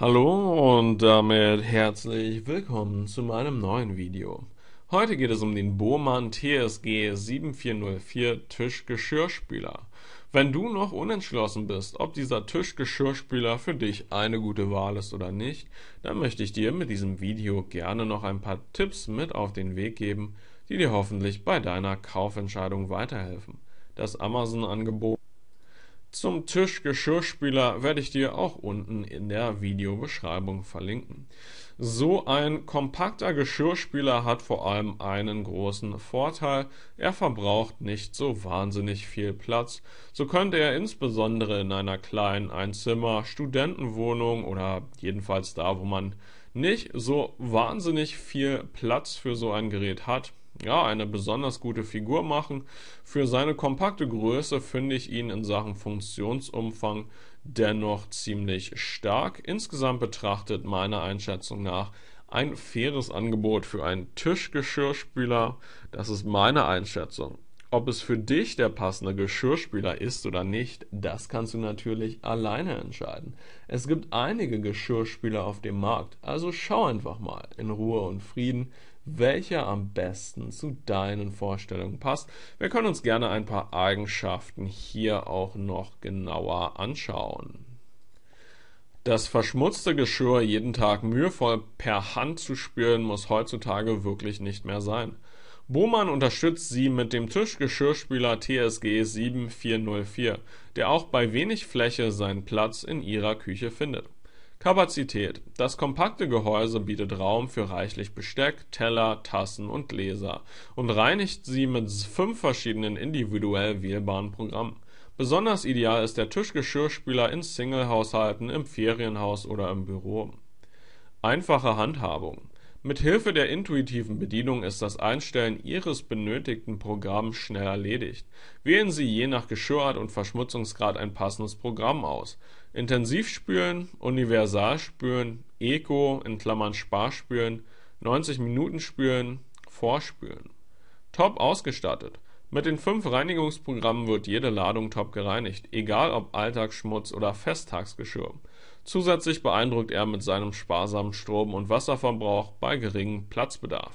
Hallo und damit herzlich willkommen zu meinem neuen Video. Heute geht es um den Bohmann TSG 7404 Tischgeschirrspüler. Wenn du noch unentschlossen bist, ob dieser Tischgeschirrspüler für dich eine gute Wahl ist oder nicht, dann möchte ich dir mit diesem Video gerne noch ein paar Tipps mit auf den Weg geben, die dir hoffentlich bei deiner Kaufentscheidung weiterhelfen. Das Amazon-Angebot zum Tisch Geschirrspüler werde ich dir auch unten in der Videobeschreibung verlinken. So ein kompakter Geschirrspüler hat vor allem einen großen Vorteil. Er verbraucht nicht so wahnsinnig viel Platz. So könnte er insbesondere in einer kleinen Einzimmer, Studentenwohnung oder jedenfalls da, wo man nicht so wahnsinnig viel Platz für so ein Gerät hat, ja, eine besonders gute Figur machen. Für seine kompakte Größe finde ich ihn in Sachen Funktionsumfang dennoch ziemlich stark. Insgesamt betrachtet meiner Einschätzung nach ein faires Angebot für einen Tischgeschirrspüler. Das ist meine Einschätzung. Ob es für dich der passende Geschirrspüler ist oder nicht, das kannst du natürlich alleine entscheiden. Es gibt einige Geschirrspüler auf dem Markt, also schau einfach mal in Ruhe und Frieden, welcher am besten zu deinen Vorstellungen passt. Wir können uns gerne ein paar Eigenschaften hier auch noch genauer anschauen. Das verschmutzte Geschirr jeden Tag mühevoll per Hand zu spülen, muss heutzutage wirklich nicht mehr sein. Bohmann unterstützt sie mit dem Tischgeschirrspüler TSG 7404, der auch bei wenig Fläche seinen Platz in ihrer Küche findet. Kapazität: Das kompakte Gehäuse bietet Raum für reichlich Besteck, Teller, Tassen und Gläser und reinigt sie mit fünf verschiedenen individuell wählbaren Programmen. Besonders ideal ist der Tischgeschirrspüler in Singlehaushalten, im Ferienhaus oder im Büro. Einfache Handhabung: Mit Hilfe der intuitiven Bedienung ist das Einstellen Ihres benötigten Programms schnell erledigt. Wählen Sie je nach Geschirrart und Verschmutzungsgrad ein passendes Programm aus Intensivspülen, Universalspülen, Eco in Klammern (Sparspülen), 90-Minuten-Spülen, Vorspülen. Top ausgestattet. Mit den fünf Reinigungsprogrammen wird jede Ladung top gereinigt, egal ob Alltagsschmutz oder Festtagsgeschirr. Zusätzlich beeindruckt er mit seinem sparsamen Strom- und Wasserverbrauch bei geringem Platzbedarf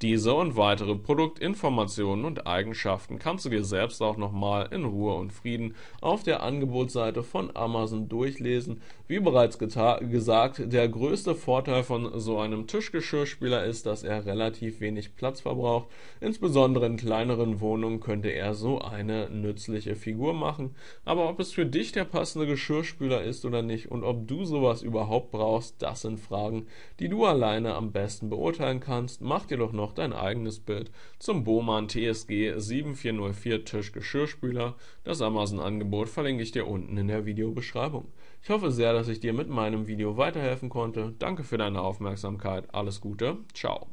diese und weitere Produktinformationen und Eigenschaften kannst du dir selbst auch nochmal in Ruhe und Frieden auf der Angebotsseite von Amazon durchlesen. Wie bereits gesagt, der größte Vorteil von so einem Tischgeschirrspüler ist, dass er relativ wenig Platz verbraucht. Insbesondere in kleineren Wohnungen könnte er so eine nützliche Figur machen. Aber ob es für dich der passende Geschirrspüler ist oder nicht und ob du sowas überhaupt brauchst, das sind Fragen, die du alleine am besten beurteilen kannst. Mach dir doch noch noch dein eigenes Bild zum Boman TSG 7404 Tischgeschirrspüler. Das Amazon-Angebot verlinke ich dir unten in der Videobeschreibung. Ich hoffe sehr, dass ich dir mit meinem Video weiterhelfen konnte. Danke für deine Aufmerksamkeit. Alles Gute. Ciao.